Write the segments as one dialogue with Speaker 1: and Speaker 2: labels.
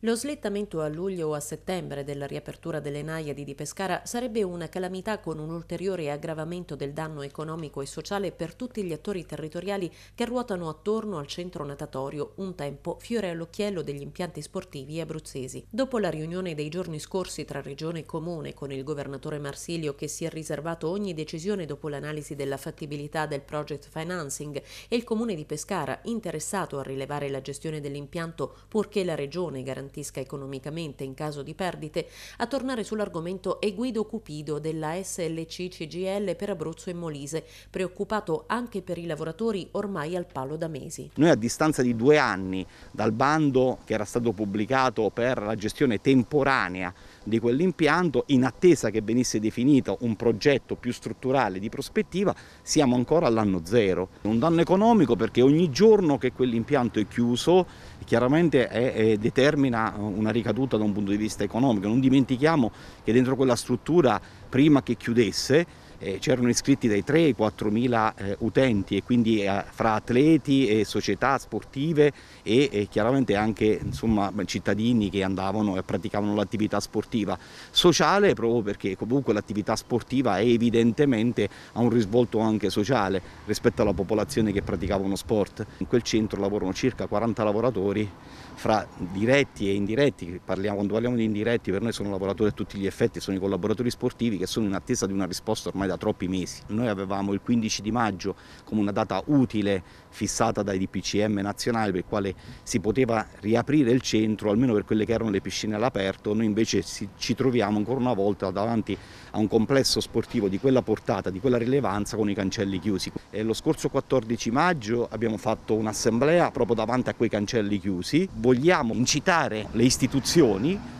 Speaker 1: Lo slittamento a luglio o a settembre della riapertura delle Naiadi di Pescara sarebbe una calamità con un ulteriore aggravamento del danno economico e sociale per tutti gli attori territoriali che ruotano attorno al centro natatorio, un tempo fiore all'occhiello degli impianti sportivi abruzzesi. Dopo la riunione dei giorni scorsi tra Regione e Comune con il governatore Marsilio che si è riservato ogni decisione dopo l'analisi della fattibilità del project financing e il Comune di Pescara interessato a rilevare la gestione dell'impianto purché la Regione garantisca garantisca economicamente in caso di perdite, a tornare sull'argomento è Guido Cupido della SLC CGL per Abruzzo e Molise, preoccupato anche per i lavoratori ormai al palo da mesi.
Speaker 2: Noi a distanza di due anni dal bando che era stato pubblicato per la gestione temporanea di quell'impianto, in attesa che venisse definito un progetto più strutturale di prospettiva, siamo ancora all'anno zero. Un danno economico perché ogni giorno che quell'impianto è chiuso chiaramente è, è, determina una, una ricaduta da un punto di vista economico. Non dimentichiamo che dentro quella struttura prima che chiudesse eh, c'erano iscritti dai 3 ai 4 mila eh, utenti e quindi eh, fra atleti e società sportive e, e chiaramente anche insomma, cittadini che andavano e praticavano l'attività sportiva sociale proprio perché comunque l'attività sportiva è evidentemente ha un risvolto anche sociale rispetto alla popolazione che praticava uno sport. In quel centro lavorano circa 40 lavoratori fra diretti e indiretti, parliamo, quando parliamo di indiretti per noi sono lavoratori a tutti gli effetti, sono i collaboratori sportivi che che sono in attesa di una risposta ormai da troppi mesi. Noi avevamo il 15 di maggio come una data utile fissata dai DPCM nazionali per il quale si poteva riaprire il centro, almeno per quelle che erano le piscine all'aperto, noi invece ci troviamo ancora una volta davanti a un complesso sportivo di quella portata, di quella rilevanza con i cancelli chiusi. E lo scorso 14 maggio abbiamo fatto un'assemblea proprio davanti a quei cancelli chiusi, vogliamo incitare le istituzioni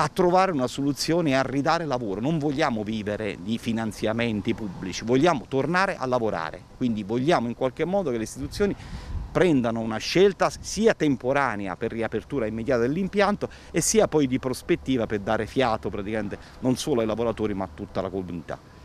Speaker 2: a trovare una soluzione e a ridare lavoro. Non vogliamo vivere di finanziamenti pubblici, vogliamo tornare a lavorare, quindi vogliamo in qualche modo che le istituzioni prendano una scelta sia temporanea per riapertura immediata dell'impianto e sia poi di prospettiva per dare fiato praticamente non solo ai lavoratori ma a tutta la comunità.